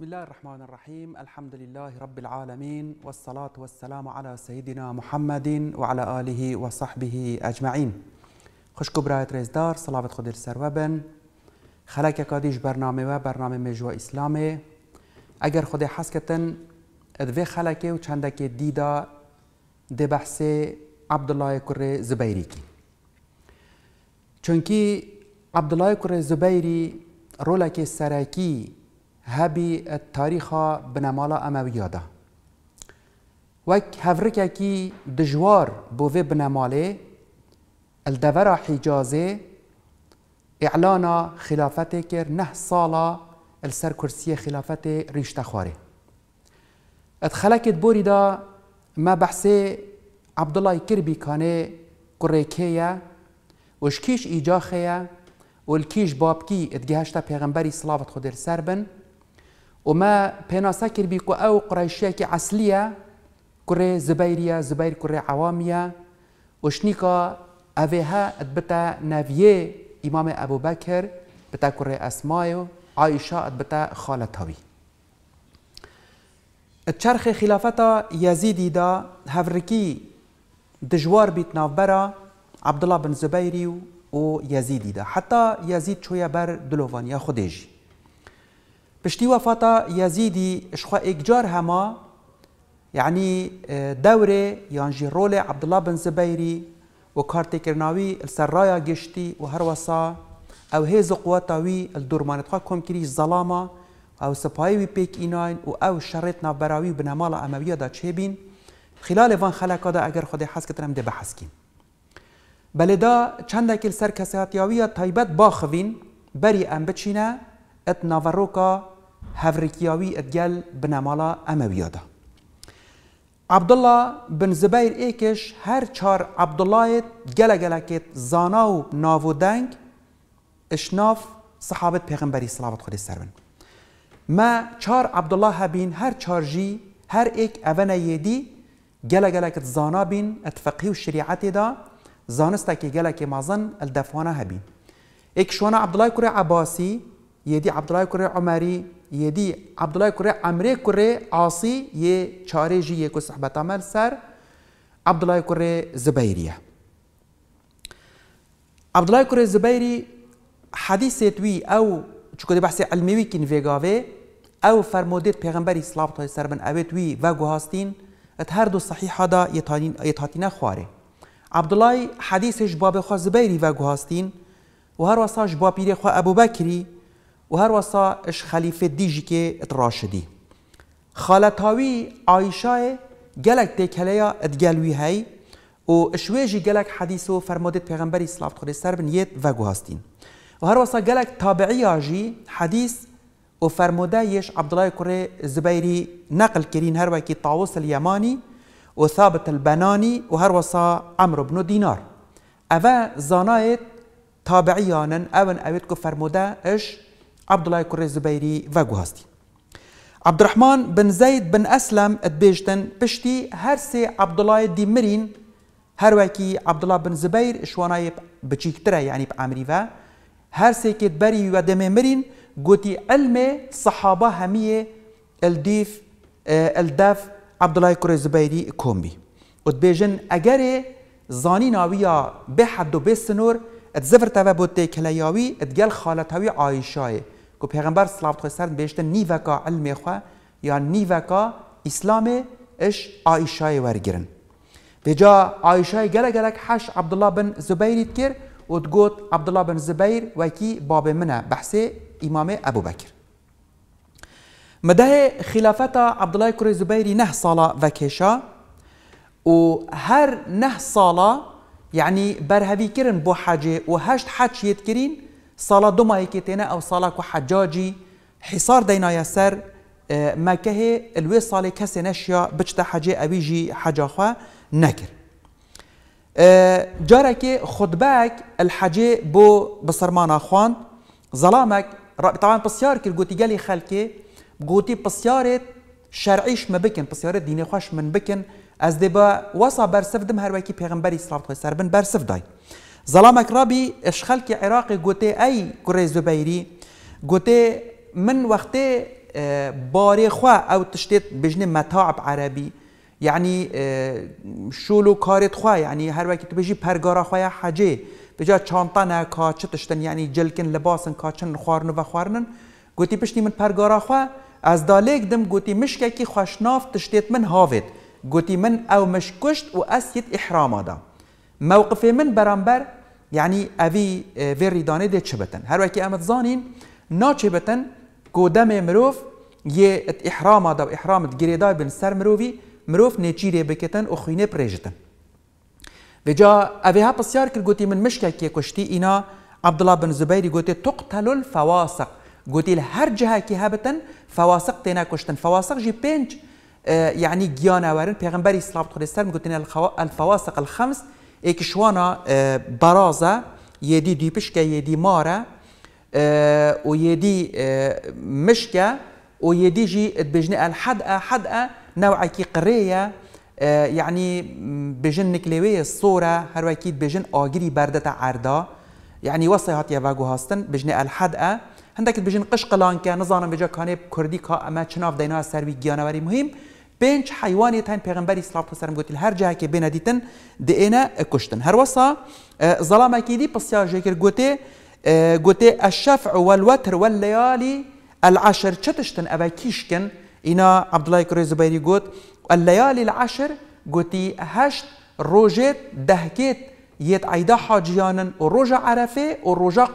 بسم الله الرحمن الرحيم الحمد لله رب العالمين والصلاة والسلام على سيدنا محمد وعلى آله وصحبه أجمعين خوشکو برایت رزدار صلاة خدر سربن خلاك کادیش برنامه و برنامه مجوى إسلامي اگر خود حس کتن ادوه خلاك و چندك ديدا دي بحث عبدالله کره زبیری کی عبد الله كر زبيري رولك سراكي هبی تاریخ بنمالا امویا ده وک هفرککی دجوار بوه بنماله الدورا حجازه اعلان خلافت کر نه سالا السر کرسی خلافت ریشته خواره اتخلکت بوری دا ما بحثه عبدالله کربی کانه قریکه وشکیش ایجاخه یا والكيش بابكي اتجهشتا پیغمبري صلاة خدر سربن وما بينا ساكر بيكو أو قريشيكي عسلية كري زبيرية زبير كري عوامية وشنيكا أفيها أتبتا نافية إمام أبو بكر بتا كري أسمايو عائشة أتبتا خالتهاوي الشرخ خلافتا يزيدي دا هفركي دجوار بيت نافبرا عبد الله بن زبيري و يزيدي دا حتى يزيد شوية بر دلوفان يا خديجي بشتي وفاتا یزیدی شخوا اکجار هما یعنی اه، دوره یانجی رول عبدالله بن زبیری و کارتکرناوی السرايا جشتي و هر او هیز قواتاوی الدورمانت خواه کم کری ظلاما او سپایی وی پیک ایناین و او شرط براوي بنمالا امویه دا چه بین خلال وان خلقا دا اگر خود حس کترم ده بحث کیم بله دا چندکی سر کساتیاوی تایبت باخوین بری ام بچینه ات ناوروکا هفرکیاوی ات گل بنمالا امویادا عبدالله بن زبیر ایکش هر چار عبدالله گل گلکت زانا و ناو دنگ اشناف صحابت پیغمبری صلوات خود سرون ما چار عبدالله هبین هر چار جی هر ایک اون یدی گل گلکت زانا بین ات و شریعتی دا زانسته که گلک مازن الدفوانه هبین ایک شوانا عبدالله کره عباسی یدی عبدالله کره عمری یدی عبدالله کره عمری کره عاصی یه چاره جیه که صحبت عمل سر عبدالله کره زبیریه عبدالله کره زبیری حدیث توی او چکده بحث علمیوی کن ویگاوه او فرمودید پیغمبر اسلام الله سر بن اویت وی و گوهاستین ات هر دو صحیحه دا یتانین یتاتینه خواره عبدالله حدیثش باب خو زبیری و گوهاستین و هر واساش با پیری ابو بکری، وهروسا اش خليفه ديجي كي تراشدي خالتاوي عايشه گلک دکلیا ادگلوی هی و شویجی گلک حدیث و فرمودت پیغمبری صلاف خوری سر بن یت وگو هستین و هر واسا گلک تابعی آجی حدیث و فرموده یش عبدالله کره زبیری نقل کرین هر وکی طاووس الیمانی و ثابت البنانی و هر وصا عمرو بن دینار اوه زانایت تابعیانن اون اوید که فرموده اش عبدڵای فاغو هاستي عبد الرحمن بن زيد بن ئەسلەم بشتي هرسي عبد الله ديمرين هرواكي عبد الله بن زبير شوانای بچيكترا يعني بامريفا هرسي كيت بري ودمي مرين غوتي علم صحابه هميه الديف آه الداف عبد الله زبەیری کۆمبی كومبي ئەگەرێ اگر زاني ناويا حەد و بێ سنوور ئەتزەفرتەوە اتجل خالتاوي عايشاي کو پیغمبر صلی الله علیه و سلم بهشت نیوکا علم خو یا نیوکا اسلام اش عایشه ورگیرن و جا عایشه گله گلک حش عبد الله بن زبیر کر و عبد الله بن زبیر و کی باب منه بحث امام ابو بکر مده خلافت عبد الله کر زبیر نه و کشا و هر نه ساله یعنی برهوی کرن بو حاجة وهشت حاج يتكرين سالا دو مايكي تينا او سالا كو حجاجي حصار دينا يسر آه، ما كهي الوي سالي كسي نشيا بجتا حجي أبيجي حجا خوا نكر آه، جارك خطباك الحجي بو بصرمان أخوان ظلامك طبعا بسيار كر قوتي قالي خالكي قوتي بسيارة شرعيش ما بكن بسيارة ديني خوش من بكن از دبا وصا برسف دم هر وكي پیغمبري صلاة الله عليه برسف داي زەڵامێک ڕبی شخەلکی عێراقی گوتێ ئەی کوڕێ زوبەیری گوتێ من وەختێ بارێخوا ئەو تشتێت بژنێ مەتاعب عەربی یعنی شول و کارێت خوا یعنی هەروەکی تو بژی پەرگاراخوایە حەجێ بجا چانتانە کاچ تشتن یعنی جلکن لباسن کاچن خواردن و خواردن گوتی پشتی من پەرگاراخوا ئەس دالێک دم گوتی مشکێکی خوشناف تشتێت من هاوێت گوتی من ئەو مشکشت و ئەسیت ئحرامادا موقفێ من بەرامبەر يعني أبي فيري اه، داني دي تشبتن هر وكي امت زانين نا تشبتن كو گودم مروف يه ات إحراما دا و احرام گریدا بن سر مروفي مروف نچیره بكتن و خوینه پریجتن و جا اوی ها بسيار كل قوتي من مشکل که کشتی اینا عبدالله بن زبیری قوتي تقتل الفواسق قوتي لهر جهه كي هبتن فواسق تينا كشتن فواسق جی پنج يعني جيانا وارن پیغمبري صلى الله عليه وسلم قلت الفواسق الخمس برازا اكشوانا برازة يدي یه دی مارة و یه دی و یه دی جی بجنة الحد ا حد الحدقة حدقة نوعكي قرية يعني بجن صوره هر هروكي بجن آجري بردة عردا يعني وصي واقع هستن هاستن الحد ا هندکت بجن قشقلان که نظانا بجا كاني کردی که اما چناف دینا سروي جيانا وري مهم پێنج حیوانێتان پێغمبەری سلاپسەرم گوتی هەر جاکێ بێنەدیتن دێنە کوشتن هەروەسا اه، زەڵامێکی دی پسیاژێکرد گوتێ اه، گوتێ ئەشەف ئەوەلوەتر وە لەیالی العشر چ تشتن ئەبە کیشکن ئینا عبدڵای کوڕی زبەری گوت اللەیالی العشر گوتی هەشت ڕۆژێت دەهکێت یەت عیدا حاجیانن و ڕۆژە عرفێ و ڕۆژە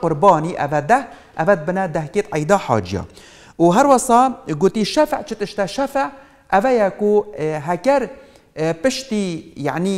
ده أبا بنە دەهکێت عیدا حاجیا و هەروەسا گوتی شەفع چ تشتە شفع اویا کو هکر پشتی یعنی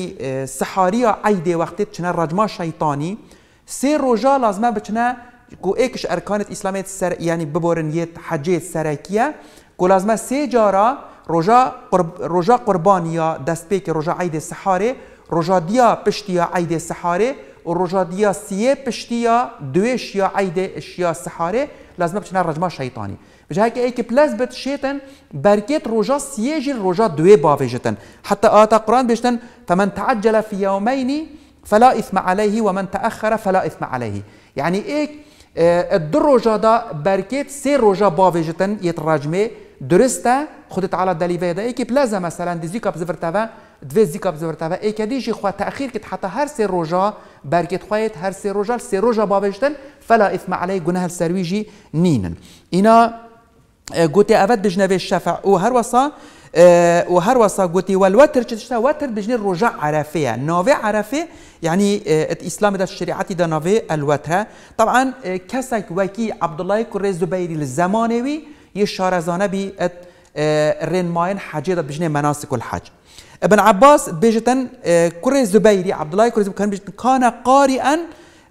سحاریا عیده وقتی چنه رجما شیطانی سه روژا لازمه بچنه کو ایکش ارکانت اسلامیت سر یعنی ببورن یه حجیت سرکیه کو لازمه سه جارا روژا قرب روژا قربانیا دست پیک روژا عید سحاره روژا دیا پشتیا عید سحاره و روژا دیا سیه پشتیا دویش یا عید اشیا سحاره لازم بچنا رجما شیطانی بجای که ایک بلاس بت شيطان بركيت روجا سيجي روجا دوی بافيجتن حتى اتا قرآن بيشتن فمن تعجل في يومين فلا إثم عليه ومن تأخر فلا إثم عليه يعني إيك الدروجا اه، دا بركيت سي روجا بافيجتن يتراجمي درسته خدت على دليفه دا إيك بلازا مثلا دي زيكا بزفرتاوا دوي زيكا بزفرتاوا إيك ديجي خو تأخير كي حتى هر سي روجا بركيت خويت هر سي روجا سي روجا بافيجتن فلا إثم عليه گناه السرويجي نينا إنا جوتي آه، اوت دجنوی شفع و هر آه، وصا والوتر تشتا وتر بجني الرجاء عرفيه نوفي عرفية يعني الاسلام آه، دا الشريعه دا نوفي الوتر طبعا كسك وكي عبد الله كوري الزبيري الزمانوي يشارزانه بي رين ماين حاجه بجني مناسك الحج ابن عباس بيجتن كوري الزبيري عبد الله كوري كان كان قارئا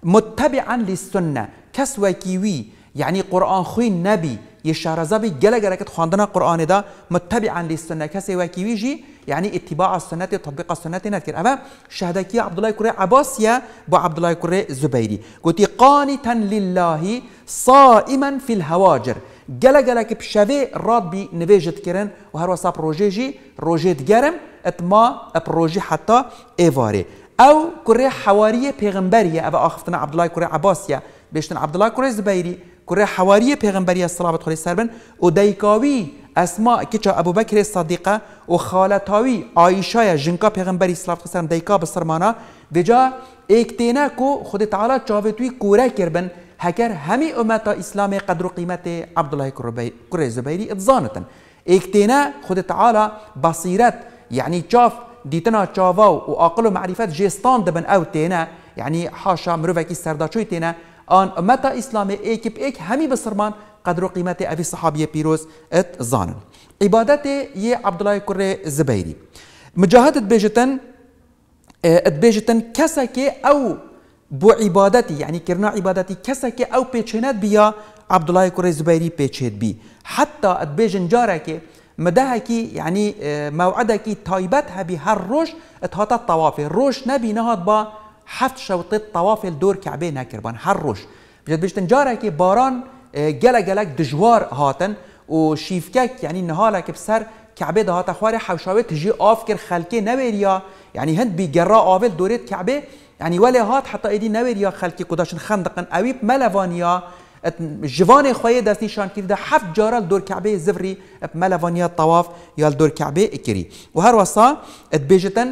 متبعا للسنه کس وکیوی يعني قرآن خوي نبي یه شهرزابی گله گله خواندنا قرآن دا متبعا للسنه کسی وکیوی جي يعني اتباع السنه تطبيق السنه نذكر اما عبد كري عبدالله يا بو عبد الله كري زبیری قلت قانتا لله صائما في الهواجر گله گله كب پشوه راد بی نویجت کرن و هر وصاب روژه جی اتما بروجي حتى ايفاري او كره حواريه پیغمبريه ابو اخفتنا عبد الله كره عباسيه بيشتن عبد الله كره زبيري كره حواريه پیغمبريه صلوات خلي سربن او ديكاوي اسماء كچا ابو بكر الصديقه او خالتاوي عائشه جنكا پیغمبري صلوات خلي سربن ديكا بسرمانا بجا اكتينا كو خود تعالى چاوتوي كوره كربن هكر همي امتا اسلام قدر و قيمت عبد الله كره زبيري اتزانتن اكتينا خود تعالى بصيرت يعني چاف ديتنا چاوا و عقل و معرفت جستان دبن او تينا يعني حاشا مروکی سرداچوی تينا آن متى اسلام ايكيب ايك همي بسرمان قدر و قیمت اوی صحابی پیروز ات زانن عبادت عبد الله کره زبيري مجاهد بيجتن آه، ات بيجتن كسكي او بو عبادتي يعني كرنا عبادتي كسكي او بيتشنات بيا عبد الله كوري زبيري بيتشيت بي حتى ات بيجن جاركي مدهكي يعني آه، موعدكي طيبتها بهر روش اتهات الطوافل روش نبي نهات با حفت شوطي الطوافل دور كعبه نكربان هر روش بجد بجتن كي باران جلا آه، جلاك دجوار هاتن وشيفكك يعني نهالك بسر كعبه ده هاتا خواري حوشاوي تجي افكر خلقه نويريا يعني هند بجرا آفل دوريت كعبه يعني ولا هات حتى ايدي نويريا خلقه قداشن خندقن اويب ملوانيا جوان خوی دستی شان کرده هفت جارال دور کعبه زفری ملوانیا طواف یا دور کعبه اکری و هر وصا ات بیجتن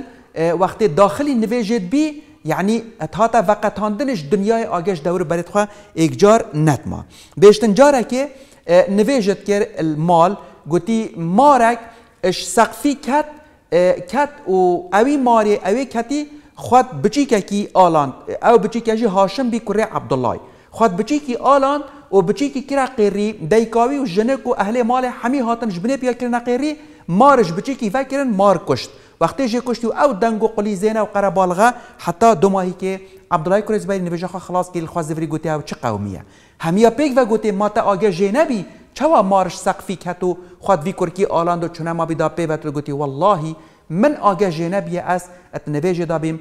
وقتی داخلی نویجت بی یعنی تا وقت وقتاندنش دنیای آگش دور برید خواه ایک جار نتما بیشتن جاره که نویجت کرد المال گوتی مارک اش سقفی کت کت و اوی ماری اوی کتی خود بچی که کی آلان او بچی که هاشم بی کره عبدالله خود بچی کی آلان و بچی کی کرا قیری دیکاوی و جنک و اهل مال همی هاتن جبنه بیا کرنا قیری مارش بچی کی وکرن مار کشت وقتی جه کشتی و او دنگ و قلی زینه و قره بالغه حتی دو ماهی که عبدالله کروزبری نویجه خواه خلاص که الخواست زفری گوته او چه قومیه همیا پیک و گوته ما تا آگه جه نبی چوا مارش سقفی کتو خود وی کرکی آلاند و چونه ما بیدا پی بتر گوتی والله من اجا جنبی أس ات دابيم دابیم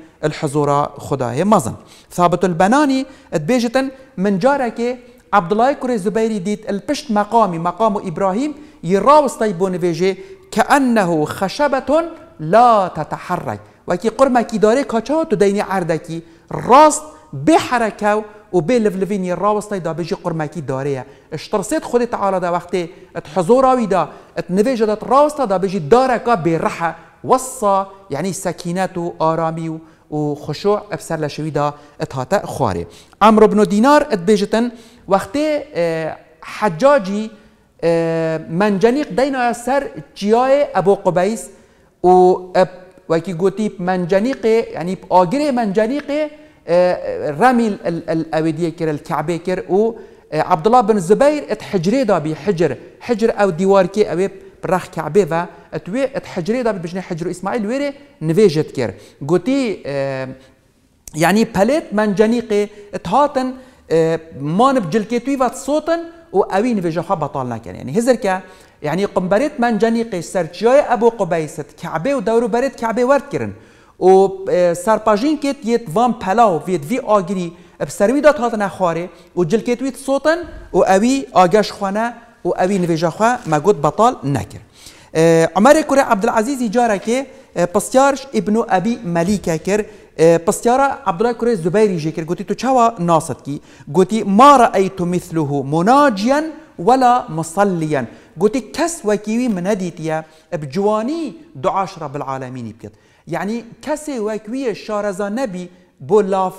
خداي مزن ثابت البناني ات من جارك عبد الله كوري زبيري ديت البشت مقامي مقام إبراهيم يراوس طيبون فيجي كأنه خشبة لا تتحرك وكي قرما كي داري كاچا تديني عردكي راست بحركة وبي لفلفين يراوس طيدا بيجي قرما كي داري اشترسيت خودي تعالى دا وقتي اتحزورا ويدا اتنفيجة دا راوس دا بيجي داركا برحة وصى يعني سكينات و آرامي و خشوع أبسر لشويدا اتهاتا خواري عمرو بن دينار اتبيجتن وقت آه، حجاجي آه، منجنيق دينا سر جياي أبو قبيس و وكي قوتي منجنيق يعني بآقري منجنيق آه، رمي الأودية كر الكعبة كر و عبد الله بن الزبير اتحجري دا بحجر حجر أو ديوار كي أويب راح كعبيفا توي تحجري دا بجني حجر اسماعيل ويري نفيجت كير قوتي آه، يعني باليت منجنيقي تهاتن آه، مان بجلكيتوي وات صوتن و اوي نفيجا خا بطالنا كان يعني هزر كا يعني قنبريت منجنيقي سرجاي ابو قبيست كعبه ودورو بريت كعبه ورد كرن و آه، سرباجين كيت يت وام پلاو وید وی آگری بسروی داد هاتن خواره و جلکت صوتن و اوي آگش خانه و اوی نویجا خواه ما گود بطال نکر عمر کره عبدالعزیز جاره که پستیارش ابن ابی ملیکه کر پستیارا عبدالله کره زبیری جه کر گوتی تو چوا ناصد کی گوتی ما رأیتو مثله مناجین ولا مصليا گوتی كس وكيوي من هديتيا بجواني دعاش رب العالمين بكت يعني كس وكيوي شارزا نبي بو لاف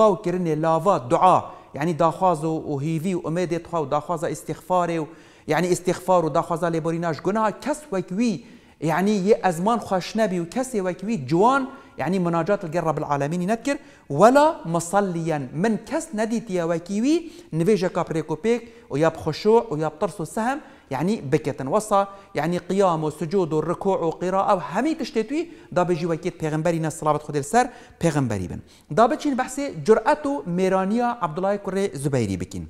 و وكرني لافا دعاء يعني داخوازو و, واميدي تخوا وداخوازا استغفاري يعني استغفار و داخوازا لبریناش گناه کس وکوی يعني یه ازمان خوشنبی و کسی وکوی جوان يعني مناجات الجر رب العالمين نذكر ولا مصليا من كس نديت يا وكيوي نفيجا كابريكو بيك ويا بخشوع ويا بطرس السهم يعني بكتن وصا يعني قيام وسجود والركوع وقراءة وهمي تشتتوي دا بيجي وكيت بيغمبرينا صلاة خد السر بيغمبري بن دا بحثي جرأته ميرانيا عبد الله كوري زبيري بكين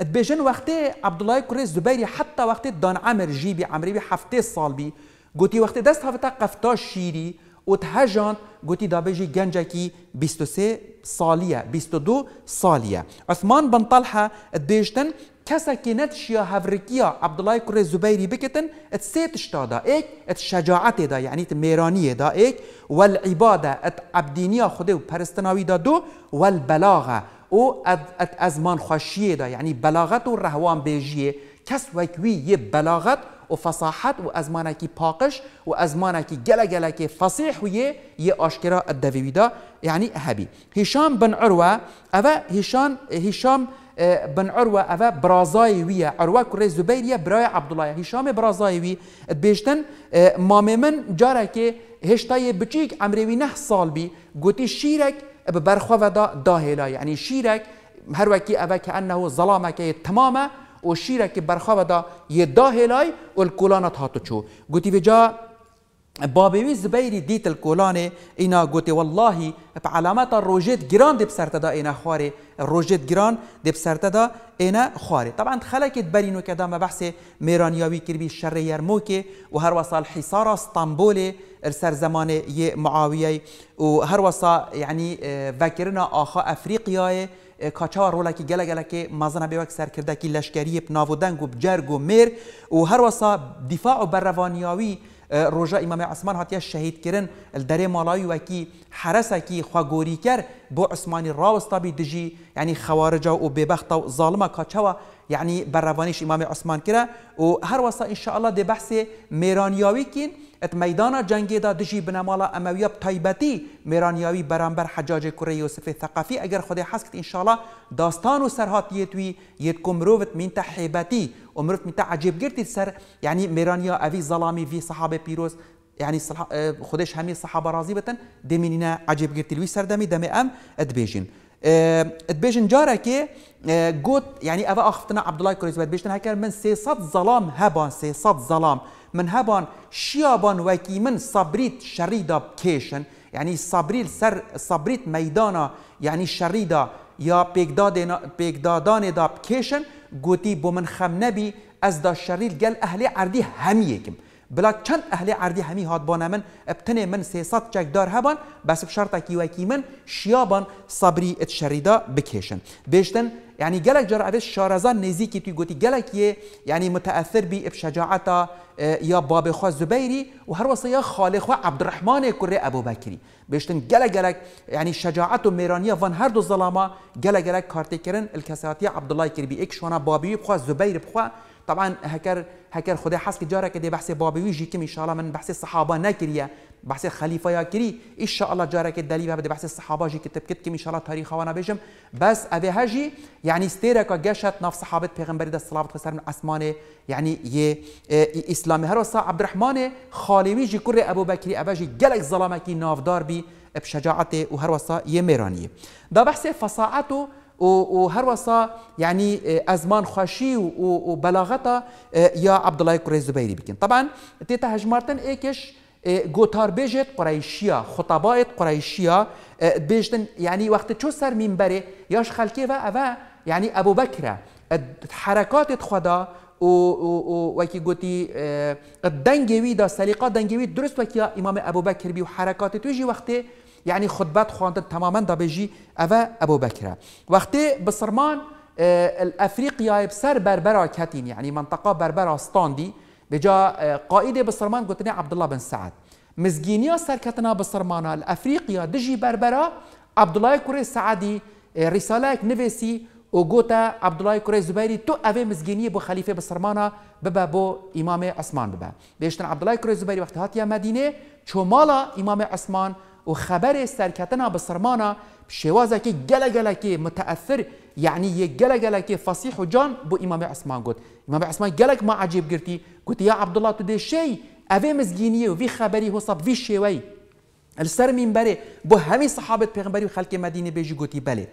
دبيجن آه، وقتی عبدالله کریز زبیری حتی وقتی دان عمر جیبی عمری بی هفته سال بی گوتی وقتی دست هفته قفتا شیری و تهجان گوتی دابجی گنجکی 23 سالیه 22 سالیه عثمان بن طلحه دبیجتن کسا که نتشیا هفرکیا عبدالله کریز زبیری بکتن ات سیتشتا دا ایک ات شجاعت دا یعنی ات میرانی دا ایک والعباده ات عبدينيا خود و پرستناوی دا دو والبلاغه او ات از من خوشیه دا یعنی بلاغت و رهوان بیجیه کس وکوی یه بلاغت و فصاحت و از پاقش و از منکی گله گله که فصیح و یه یه آشکرا الدویوی دا یعنی هبی هشام بن عروه او هشام هشام اه، بن عروة برازاي برازايوية عروة كري زبيرية براي عبد الله هشام وي بيشتن اه، مامي من جارك هشتاي بچيك عمريوي نه سال بي قوتي شيرك به برخوا دا, دا یعنی شیرک هر وکی اوه که انه ظلامه که تمامه و شیرک برخوا دا یه دا هلای و الکلانت هاتو چو گوتی جا بابوی زبیری دیت الکولانه اینا گوته واللهی به علامت روجت گران دب سرتدا دا اینا خواره روجت گران دب سرتدا دا اینا خواره طبعا خلاکت برینو که دام بحث میرانیاوی کربی شر یرموکه و هر وصال حصار استانبول سر زمان یه معاویه و هر وصا یعنی وکرنا آخا افریقیای کاچا رولا کی گله گله که مازن به وک سر کرده کی لشکری بناودنگ و و میر و هر وصا دفاع و بروانیاوی ڕۆژە ئیمەمە عسمان هاتیە شەهیدکردن دەرێ ماڵاوی وەکی حرەسەکی خواگۆری کرد بۆ عسمانی ڕاوەستابی دژی ینی خەوارجا و بێبختە و زاڵمە کاچەوە یعنی بەڕەوانیش ئیمامی عسمان کرا و هەروەستا ئینشاءله دێ بەحسێ مێرانیاویکین ات میدان جنگی دا دجی بنمالا امویه تایبتی میرانیاوی برانبر حجاج کره یوسف ثقفی اگر خود حس کت انشالله داستان و سرهات یتوی یت کمروت من تحیبتی و مروت من تعجب گرتی سر یعنی میرانیا اوی ظلامی وی صحابه پیروز يعني خدش همي الصحابة راضية دمينينا عجيب قلت لوي سردمي دمي أم أدبيجن أدبيجن جارة كي قوت يعني أبا أخفتنا عبد الله كريز أدبيجن هكا من سيصد ظلام هبان سيصد ظلام من هبان شيابان وكي من صبريت شريدا بكيشن يعني صبري سر صبريت ميدانا يعني شريدا يا بيقدادان دا بكيشن قوتي بو من خم نبي از دا شريل قال اهلي عردي هميكم بلا چند اهل عردی همی هات بان من ابتنه من 300 چکدار هبان بس بشرط کی وکی من شیابان صبری ات شریدا بکشن بیشتن یعنی گلک جر اویش شارزان نزی کی توی گوتی گلک یعنی متاثر بی اب شجاعتا یا باب خوا زبیری و هر وصیا خالق عبد الرحمن کره ابو بکری بیشتن گلک گلک یعنی شجاعت و میرانی وان هر دو ظلاما گلک گلک کارتی کرن الکساتی عبدالله بی ایک شونا بابی بخوا زبیر بخوا طبعا هكر هكر خدا حس جارك دي که دی ويجي كم ان شاء الله من بحث صحابه نکریه بحث خلیفه یا ان شاء الله جارك الدليل بده بحث كتب جی كم ان شاء الله تاريخه وانا بجم بس ابي هاجي يعني استيرك جشت نفس صحابه پیغمبری ده صلوات خسر من يعني ي ي اه، اه، اسلامي هر عبد الرحمن خالوي جي كر ابو بكر ابي جی گلک ظلمکی نافدار بي بشجاعته وهر وصا يميراني ده بحث فصاعته و هروسا يعني آه، أزمان خاشي و بلاغتا آه، يا عبد الله كريز زبيري بكين طبعا تيتا هجمارتن ايكش غوتار آه، بيجت قريشيه خطابات قريشيه بيجتن يعني وقت تشو سر منبره ياش خلكي و اوا يعني ابو بكر حركات خدا و و و وكي غوتي الدنجوي دا سليقه دنجوي درست وكي امام ابو بكر بي وحركات توجي وقتي یعنی خطبت خواندن تماما دا بجی ابو بکره وقتی بسرمان الافریقیا بسر بربرا کتین یعنی منطقه بربرا استاندی بجا قائد بسرمان گوتنه عبدالله بن سعد مزگینیا سرکتنا بسرمانا الافریقیا دجی بربرا عبدالله کره سعدی رساله نویسی و گوتا عبدالله کره زبیری تو اوه مزگینی بو خلیفه بسرمانا ببا بو امام اسمان ببا بیشتن عبدالله کوری زبیری وقتی هاتیا مدینه چو مالا امام عثمان و خبر سرکتنا به سرمانا شوازه که گل گل که متأثر یعنی یه گل که فصیح و جان بو امام عثمان گفت امام عثمان گلک ما عجیب گرتی گفت یا عبدالله تو ده شی اوه مزگینیه و وی خبری حساب وی شوی السر منبره بو همین صحابت پیغمبری و خلق مدینه بیجی گفتی بله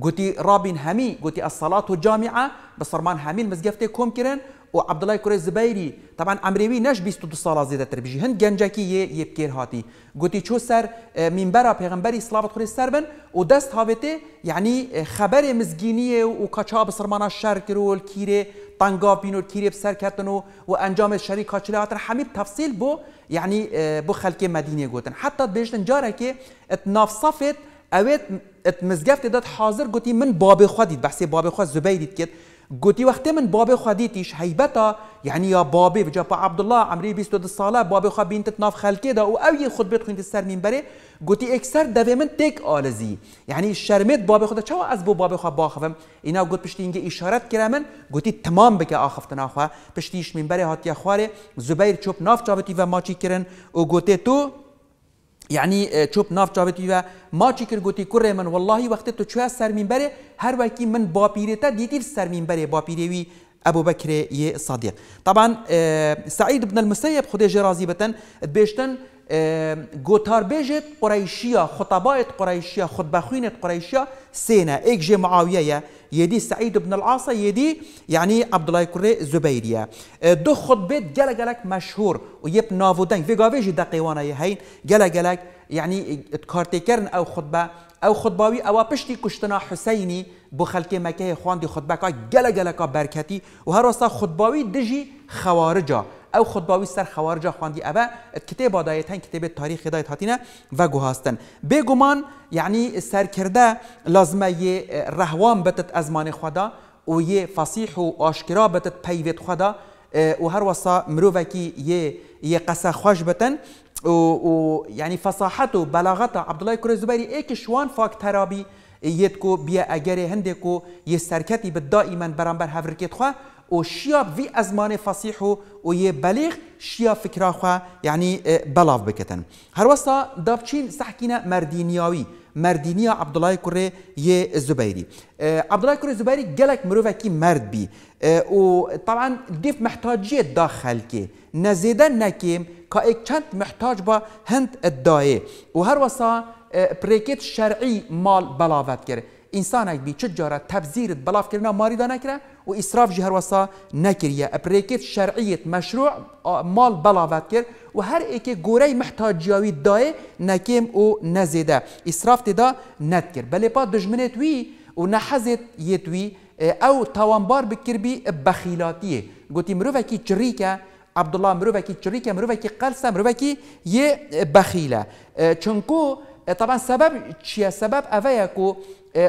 گفتی رابین همی گفتی الصلاة و جامعه سرمان همین مزگفته کم کردن وعبد الله کوری زبیری طبعا امروی نش 22 سال زیاده تر بجی هند گنجکی یه یه بکیر هاتی گوتی چو سر منبر پیغمبری صلوات خوری سر بن و دست هاوته یعنی خبر مزگینی و کاچا بسرمانا شر کرو الکیره طنقا بینو الكيري بسر كاتنو وانجام الشريك كاتشلاتر حميد تفصيل بو يعني بو خلكي مدينه جوتن حتى بيجتن جاركي اتنافصفت اويت اتمزگفت دات حاضر گوتی من باب خودید بحثی باب خود زبیدید کد گوتی وقتی من باب خودیتیش حیبتا یعنی یا بابه وجا پا عبدالله عمری 22 ساله باب خو بینت ناف خلکه دا او او خود بیت خوینت سر منبره گوتی اکثر دوی من تک آلزی یعنی شرمت باب خود چوا از بو باب خو باخوم اینا گوت پشتی اینگه اشارت کردم، گوتی تمام بکه آخفتن آخوا پشتیش منبره هاتیه خواره زبیر چوب ناف چاوتی و ماچی کرن او گوتی تو یعنی چوب ناف جاوتی و ما چی کرد گوتی کره من والله وقتی تو چه سر منبره هر وکی من با پیریتا دیتیل سر منبره با پیریوی ابو بكر صديق طبعا سعيد بن المسيب خديجة رازي بتن بيشتن گوتاربێژێت قڕیشیە خۆتابایت قڕیشیە خودبەخوینێت قڕیشە سينا ئێک ژێ معاویەیە یدی سعید بن يدي یدی یعنی الله كري زوبەیریە اه، دو خود بێت مشهور گەلک مەشهور و یەپ ناودەنگ ێگاوێژی دەقیوانەیە هەین گەلە گەلک یعنی کارتێکردن او خطبه او خودباوی او پشتی کوشتنا حوسینی بو خەلکێ مەکەی خواندی خودبەکە گەلە گەلەکە بەرکەتی و هەرۆستا خطباوي دژی خوارجا او خود باوی سر خوارجا خواندی ابا کتاب دایت هن کتاب تاریخ دایت هاتینه و گوهاستن بگمان یعنی سرکرده لازمه یه رهوان بتت ازمان خدا و یه فصیح و آشکرا بتت پیوت خدا و هر وصا مروفکی یه یه قصه خوش بتن و, و یعنی فصاحت و بلاغت عبدالله کره زبیری ایک شوان فاکترا بی یت کو بیا اگر هنده کو یه سرکتی به دائما برانبر هفرکت خواه و شیا وی ازمان فصیح و یه بلیغ شیا فکرا خوا یعنی اه، بلاف بکتن هر وستا دابچین سحکینا مردینیاوی مردینیا عبدالله کره یه زبیری اه، عبدالله کره زبیری گلک مروفکی مرد بی اه، و طبعا دیف محتاجیه داخل که نزیده نکیم که ایک چند محتاج با هند ادایه و هر وستا پریکت شرعی مال بلاوت کرد انسان بي چه جارا تبذیرت بلاف کرنا ماریدا نکره و اسراف جهر وسا نکریه اپریکت شرعیت مشروع مال بلاوت کرد و هر ایک گوره محتاجیاوی دای نکیم او نزیده اسراف تدا ند بلي بلی پا دجمنت وی و نحزت یتوی اه، او توانبار بکر بی بخیلاتیه گوتی مروفکی چریکه عبدالله مروفکی چریکه مروفکی قلسه مروفکی یه بخیله اه، چونکو اه، طبعا سبب چیه سبب اوه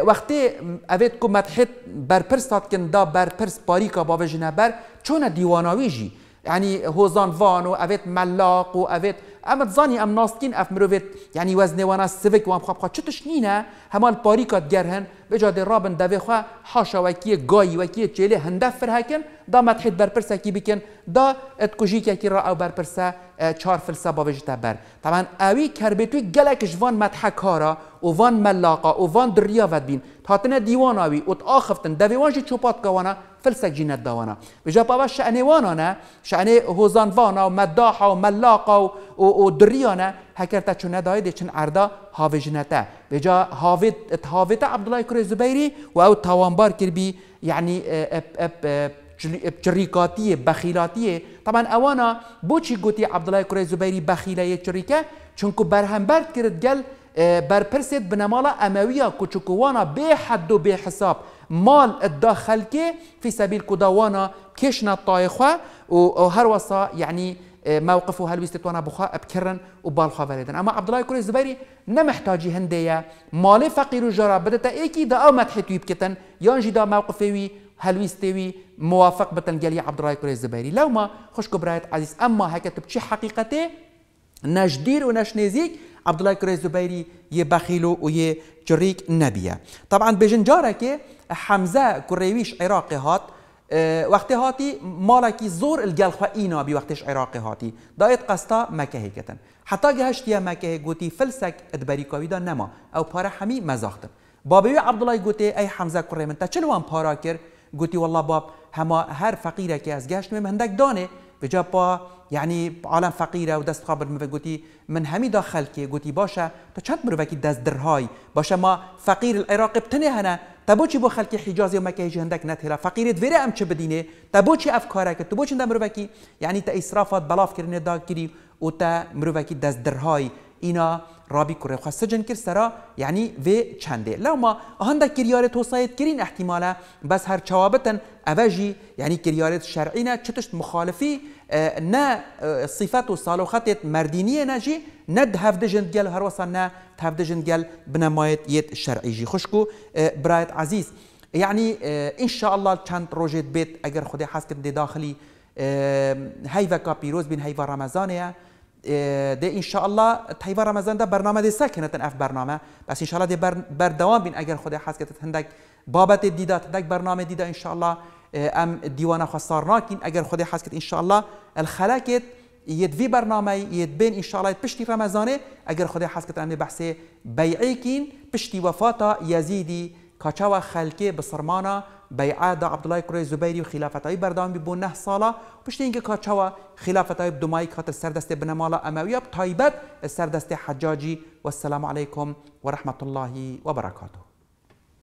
وقتی اوید که مدحت برپرس کن دا برپرس باریکا با بر چون دیواناوی جی یعنی هوزان وان و اوید ملاق و اوید اما زانی ام ناستین اف مروید یعنی وزنوانا سوک و ام خواب خواب چطش نینه همال باریکات گرهن بجا جاده رابن دوی خواه حاشا وکی گایی وکی چیلی هنده فرهکن دا مدحید برپرسه کی بکن دا اتکوژی که را او برپرسه چار فلسه باوجه بر طبعا اوی کربیتوی گلکش وان مدحکارا و وان ملاقا و وان دریا ود بین تاتنه دیوان آوی ات آخفتن دوی وان جی چوپات کوانا فلسک جینت داوانا بجا بابا شعنه وانانه شعنه وانا و مداحا و ملاقا و, و دریانه هەکەرتە چونە داوای دێچن ئەردا هاوێژنەتە بێجا هاوێتە عبدڵای کوێ زبەیری و ئەو تاوانبار کردبی یعنی چریکاتیە بەخیلاتیە تامان ئەوانە بۆچی گوتی عبدڵای کوێ زبەیری بەخیلەیە چریکە چونکو بەرهەمبەر کرد گەل بەرپرسێت بنەماڵە ئەمەویە کچکوانە بێ حەد و بێ حساب مال ئەدا خەلکێ فیسەبیل کوداوانە کێشنە تایخوا و هەروەسا یعنی إيه، موقف هل بيستطوانا بخا أبكرن وبالخا فالدن أما عبد الله كوري الزبيري نمحتاجي هندية مال فقير جرا بدت إيكي دا أو مدحتو يبكتن يانجي دا موقفي هل بيستوي موافق بتن قال عبد الله كوري الزبيري لو ما خش كبرات عزيز أما هكا تبتشي حقيقة نجدير وناش نزيك عبد الله كريز الزبيري يبخيلو جريك نبيه طبعا بجنجاركي حمزة كريويش عراقي هات آه، وقتی هاتی مالکی زور الگل خو اینا بی وقتش عراق هاتی دایت قستا مکه هیکتن حتی گهشتیا مکه گوتی فلسک ادبری کاویدا نما او پاره همی مزاختن بابی عبدالله گوتی ای حمزه کره من تا چلوان پارا کر گوتی والله باب هما هر فقیره که از گشت من هندک دانه جا با یعنی عالم فقیره و دست خبر مو گوتی من همی داخل که گوتی باشه تا چند مروکی دست درهای باشه ما فقیر العراق بتنه هنه تا بو بۆ حجاز و مکه جهندک نەتێرا فەقیرت چه هم چه بدینێ تا بۆچی افکاره که تو یعنی مرۆڤکی یعنی تا کرنه دا کری و تا مروکی دست درهای، اینا رابی کره خو جن کر سرا یعنی و چنده لو ما هنده کریارت وصایت کرین احتمالا بس هر چوابتن اوجی یعنی کریارت نه چتشت مخالفی اه، نه اه، صفات و صالوخت مردینی نجی نه هفده جندگل هر وصل نه هفده جندگل بنمایت یت شرعی جی خوشکو اه، برایت عزیز یعنی ان شاء الله كانت روجت بيت اگر خدي داخلی داخلي هيفا كابيروز بین هيفا رمضان ده آه، ان شاء الله تایبا رمضان ده برنامه دسته کنه اف برنامه بس ان شاء الله ده بر, بر دوام بین اگر خدا حس کتت هندک بابت دیدات هندک برنامه دیده ان شاء الله آه، ام دیوانه خسار ناکین اگر خدا حس کت ان شاء الله الخلاکت یت وی برنامه یت بین ان شاء الله پشتی رمضان اگر خدا حس کت ام بحث بیعی کین پشتی وفات یزیدی کاچاوا خلکی به سرمانا بیعه دا عبدالله کره زبیری و خلافتای بردام بی بو نه سالا پشت اینکه کاچاوا خلافتای بدومای کاتر سردست بنمالا اموی اب تایبت سردست حجاجی والسلام علیکم و رحمت الله و برکاته